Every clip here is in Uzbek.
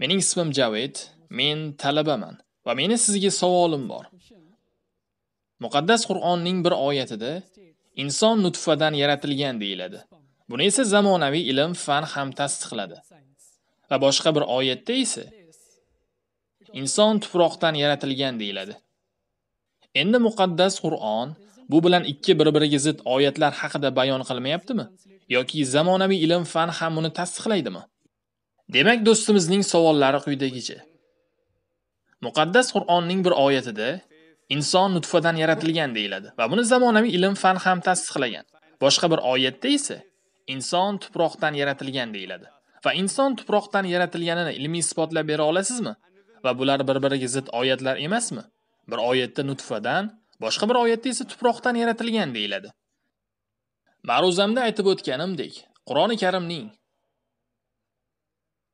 Mening ismim javid men talabaman va meni sizga savolim bor. Muqaddas Qur'onning bir oyatida inson nutfadan yaratilgan deyiladi. Buni esa zamonaviy ilm fan ham tasdiqladi. Va boshqa bir oyatda esa inson tuproqdan yaratilgan deyiladi. Endi muqaddas Qur'on bu bilan ikki bir-biriga zid oyatlar haqida bayon qilmayaptimi? yoki zamonaviy ilm fan ham buni tasdiqlaydimi? Demak, do'stimizning savollari quyidagicha. Muqaddas Qur'onning bir oyatida inson nutfadan yaratilgan deyiladi va buni zamonaviy ilm fan ham tasdiqlagan. Boshqa bir oyatda esa inson tuproqdan yaratilgan deyiladi. Va inson tuproqdan yaratilganini ilmiy isbotlab bera olasizmi? Va bular bir-biriga zid oyatlar emasmi? Bir oyatda nutfadan, boshqa bir oyatda esa tuproqdan yaratilgan deyiladi. Ma'ruzamda aytib o'tganimdek, Qur'oni Karimning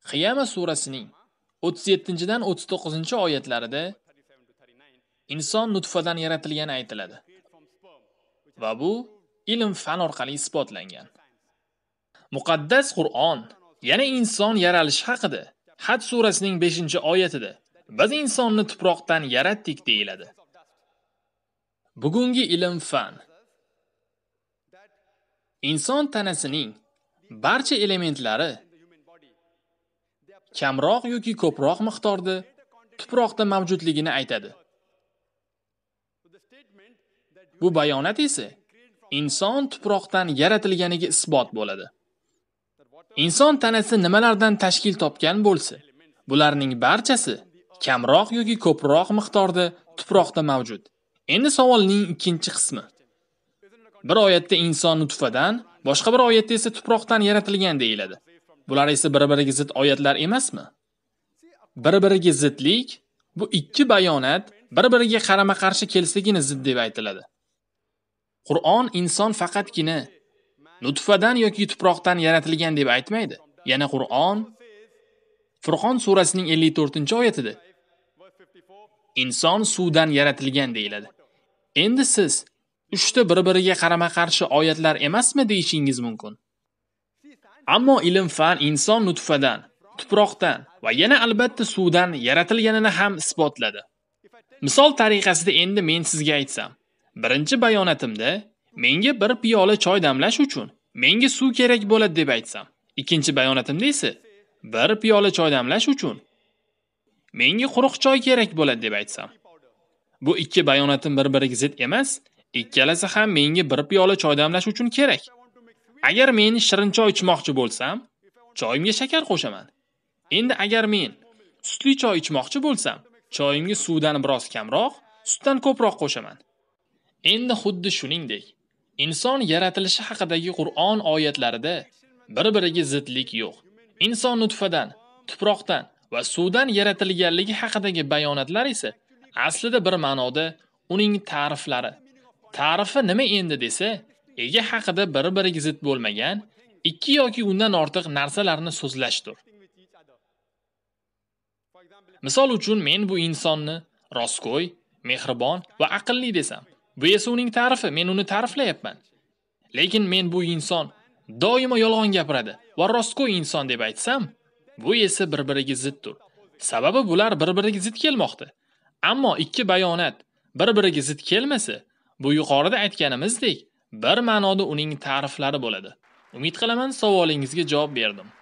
Qiyama surasining 37-dan 39-oyatlarida inson nutfadan yaratilgani aytiladi. Va bu ilm fan orqali isbotlangan. Muqaddas Qur'on yana inson yaralishi haqida Had surasining 5-oyatida biz insonni tuproqdan yaratdik deyiladi. Bugungi ilm fan inson tanasining barcha elementlari kamroq yoki ko'proq miqdorda tuproqda mavjudligini aytadi. Bu bayonot esa inson tuproqdan yaratilganiga isbot bo'ladi. Inson tanasi nimalardan tashkil topgan bo'lsa, bularning barchasi kamroq yoki ko'proq miqdorda tuproqda mavjud. Endi savolning ikkinchi qismi. Bir oyatda inson nutfadan, boshqa bir oyatda esa tuproqdan yaratilgan deyiladi. Bular esa bir-biriga zid oyatlar emasmi? Bir-biriga zidlik bu ikki bayonot bir-biriga qarama-qarshi kelsagina zid deb aytiladi. Qur'on inson faqatgina nutfadan yoki tuproqdan yaratilgan deb aytmaydi. Yana Qur'on Furqon surasining 54-oyatida inson suvdan yaratilgan deyiladi. Endi siz uchta bir-biriga qarama-qarshi oyatlar emasmi deyishingiz mumkin. Ammo ilm-fan inson nutfadan, tuproqdan va yana albatta suvdan yaratilganini ham isbotladi. Misol tariqasida endi men sizga aytsam, birinchi bayonatimda menga bir piyola choy damlash uchun menga suv kerak bo'ladi deb aytsam, ikkinchi bayonatimda esa bir piyola choy damlash uchun menga quruq choy kerak bo'ladi deb aytsam. Bu ikki bayonatim bir-biriga zid emas, ikkalasi ham menga bir piyola choy damlash uchun kerak. Agar men shirin choy ichmoqchi bo'lsam, choyimga shakar qo'shaman. Endi agar men sutli choy ichmoqchi bo'lsam, choyimga suvdan biroz kamroq, sutdan ko'proq qo'shaman. Endi xuddi shuningdek, inson yaratilishi haqidagi Qur'on oyatlarida bir-biriga zidlik yo'q. Inson nutfadan, tuproqdan va suvdan yaratilganligi haqidagi bayonotlar esa aslida bir ma'noda uning ta'riflari. Ta'rifi nima endi desa, ega haqida biri biriga zid bo'lmagan ikki yoki undan ortiq narsalarni so'zlashdir. Misol uchun men bu insonni rostgo'y, mehribon va aqlli desam, bu esa uning ta'rifi, men uni ta'riflayapman. Lekin men bu inson doimo yolg'on gapiradi va rostgo'y inson deb aytsam, bu esa bir-biriga ziddir. Sababi bular bir-biriga zid kelmoqda. Ammo ikki bayonot bir-biriga zid kelmasa, bu yuqorida aytganimizdek, bir ma'noda uning ta'riflari bo'ladi umid qilaman savolingizga javob berdim